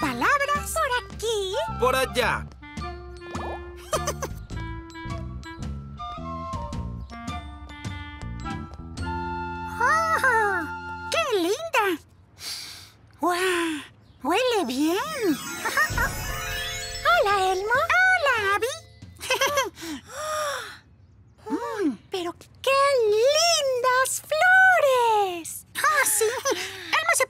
Palabras por aquí. Por allá. ¡Ah! ¡Qué linda! ¡Wow! ¡Huele bien! ¡Hola, Elmo! ¡Hola, Abby! ¡Ah! Mm. ¡Pero qué lindas flores! ¡Ah, sí!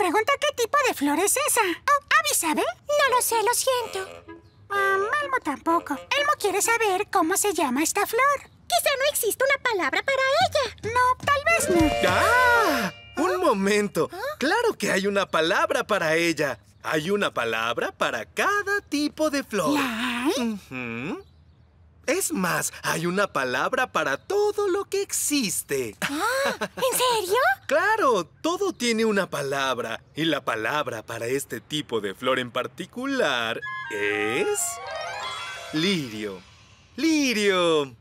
pregunta qué tipo de flor es esa. Oh, No lo sé, lo siento. Ah, Malmo Elmo tampoco. Elmo quiere saber cómo se llama esta flor. Quizá no existe una palabra para ella. No, tal vez no. ¡Ah! Un momento. ¿Ah? Claro que hay una palabra para ella. Hay una palabra para cada tipo de flor. ¿La es más, hay una palabra para todo lo que existe. Ah, ¿En serio? claro, todo tiene una palabra. Y la palabra para este tipo de flor en particular es... Lirio. Lirio.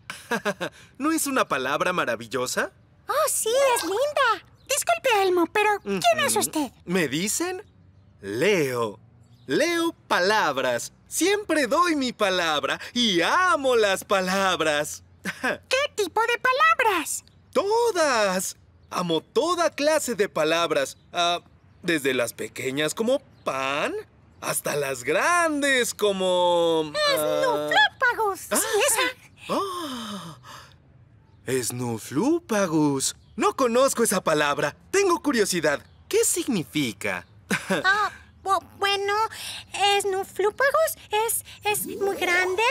¿No es una palabra maravillosa? Oh, sí, es linda. Disculpe, Elmo, pero ¿quién es usted? Me dicen Leo. Leo palabras. Siempre doy mi palabra y amo las palabras. ¿Qué tipo de palabras? Todas. Amo toda clase de palabras. Ah, desde las pequeñas como pan hasta las grandes como... ¡Esnuflúpagus! Ah, ¡Sí, ah. esa! No conozco esa palabra. Tengo curiosidad. ¿Qué significa? bueno, es nuflúfagus, es, es muy grande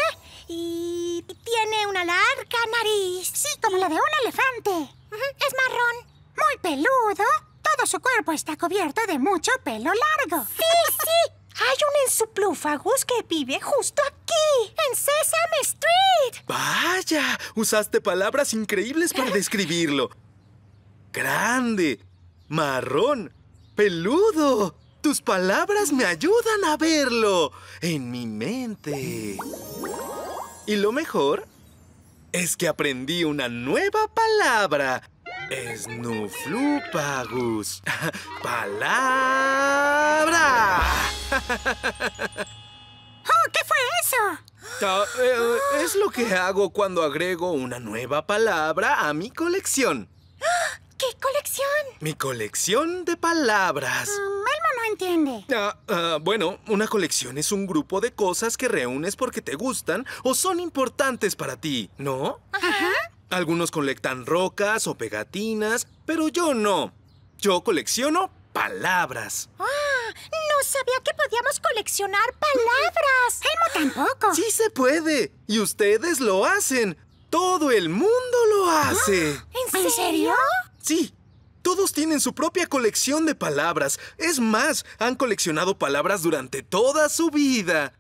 y tiene una larga nariz. Sí, como la de un elefante. Es marrón. Muy peludo. Todo su cuerpo está cubierto de mucho pelo largo. Sí, sí. Hay un ensuplúfagus que vive justo aquí, en Sesame Street. Vaya, usaste palabras increíbles para describirlo. Grande, marrón, peludo, tus palabras me ayudan a verlo en mi mente. Y lo mejor es que aprendí una nueva palabra. Snuflupagus. ¡Palabra! Oh, ¿Qué fue eso? Eh, es lo que hago cuando agrego una nueva palabra a mi colección. ¿Qué colección? Mi colección de palabras. Ah, entiende. Ah, ah, bueno, una colección es un grupo de cosas que reúnes porque te gustan o son importantes para ti, ¿no? Ajá. Algunos colectan rocas o pegatinas, pero yo no. Yo colecciono palabras. ¡Ah! No sabía que podíamos coleccionar palabras. Elmo tampoco. Sí se puede. Y ustedes lo hacen. Todo el mundo lo hace. ¿En serio? Sí, todos tienen su propia colección de palabras. Es más, han coleccionado palabras durante toda su vida.